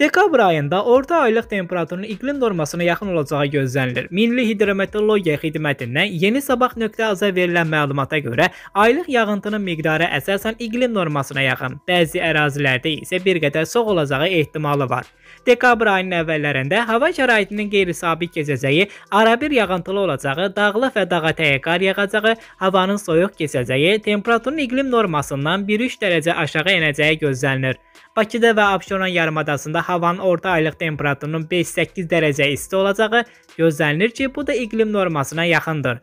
Dekabr ayında orta aylıq temperaturun iqlim normasına yaxın olacağı gözlənilir. Milli Hidrometeorologiya Xidmətindən Yeni Sabah.az-a verilən məlumata görə aylıq yağıntının miqdarı əsasən iqlim normasına yaxın, bəzi ərazilərdə isə bir qədər soğ olacağı ehtimalı var. Dekabr ayının əvvəllərində hava şəraitinin qeyri-sabit keçəcəyi, arabir yağıntılı olacağı, dağlıq və dağətəyə qar yağacağı, havanın soyuq keçəcəyi, temperaturun iqlim normasından 1-3 dərəcə aşağı enəcəyi gözlənilir. Bakıda və Abşeron yarımadasında havanın orta aylıq temperaturunun 5-8 dərəcə isti olacağı gözlənilir ki, bu da iqlim normasına yaxındır.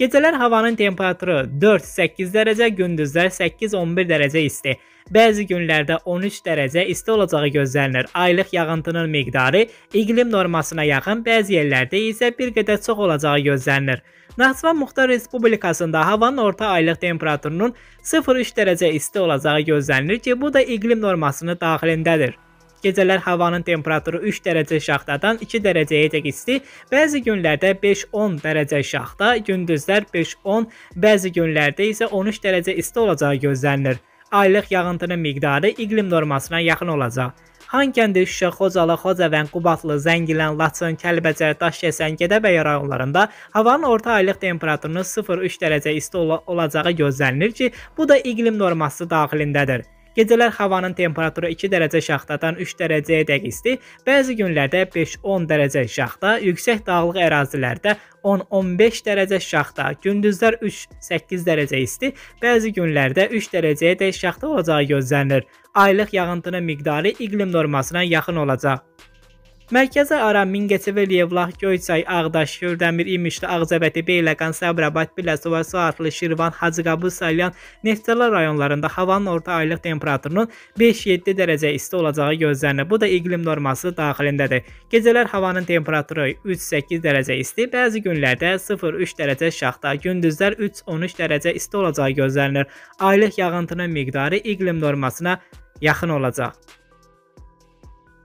Gecələr havanın temperaturu 4-8 dərəcə, gündüzlər 8-11 dərəcə isti. Bəzi günlərdə 13 dərəcə isti olacağı gözlənilir. Aylıq yağıntının miqdarı iqlim normasına yaxın, bəzi yerlərdə isə bir qədər çox olacağı gözlənilir. Naxçıvan Muxtar Respublikasında havanın orta aylıq temperaturunun 0-3 dərəcə isti olacağı gözlənilir ki, bu da iqlim normasının daxilindədir. Gecələr havanın temperaturu 3 dərəcə şaxtadan 2 dərəcəyədək isti, bəzi günlərdə 5-10 dərəcə şaxta, gündüzlər 5-10, bəzi günlərdə isə 13 dərəcə isti olacağı gözlənilir. Aylıq yağıntının miqdarı iqlim normasına yaxın olacaq. Xankəndi, Şuşa, Xocalı, Xocavənd, Qubatlı, Zəngilən, Laçın, Kəlbəcər, Daşkəsən, Gədəbəy rayonlarında havanın orta aylıq temperaturunun 0-3 dərəcə isti ol olacağı gözlənilir ki, bu da iqlim norması daxilindədir. Gecələr havanın temperaturu 2 dərəcə şaxtadan 3 dərəcəyə dək isti, bəzi günlərdə 5-10 dərəcə şaxta, yüksək dağlıq ərazilərdə 10-15 dərəcə şaxta, gündüzlər 3-8 dərəcə isti, bəzi günlərdə 3 dərəcəyə dək şaxta olacağı gözlənilir. Aylıq yağıntının miqdarı iqlim normasına yaxın olacaq. Mərkəzi Aram, Mingəçevir, Yevlax, Göyçay, Ağdaş, Kürdəmir, İmişli, Ağcabədi, Beyləqan, Səbrabad, Biləsuvar, Suartlı, Şirvan, Hacıqabul, Salyan, Neftçala rayonlarında havanın orta aylıq temperaturunun 5-7 dərəcə isti olacağı gözlənilir. Bu da iqlim norması daxilindədir. Gecələr havanın temperaturu 3-8 dərəcə isti, bəzi günlərdə 0-3 dərəcə şaxta, gündüzlər 3-13 dərəcə isti olacağı gözlənilir. Aylıq yağıntının miqdarı iqlim normasına yaxın olacaq.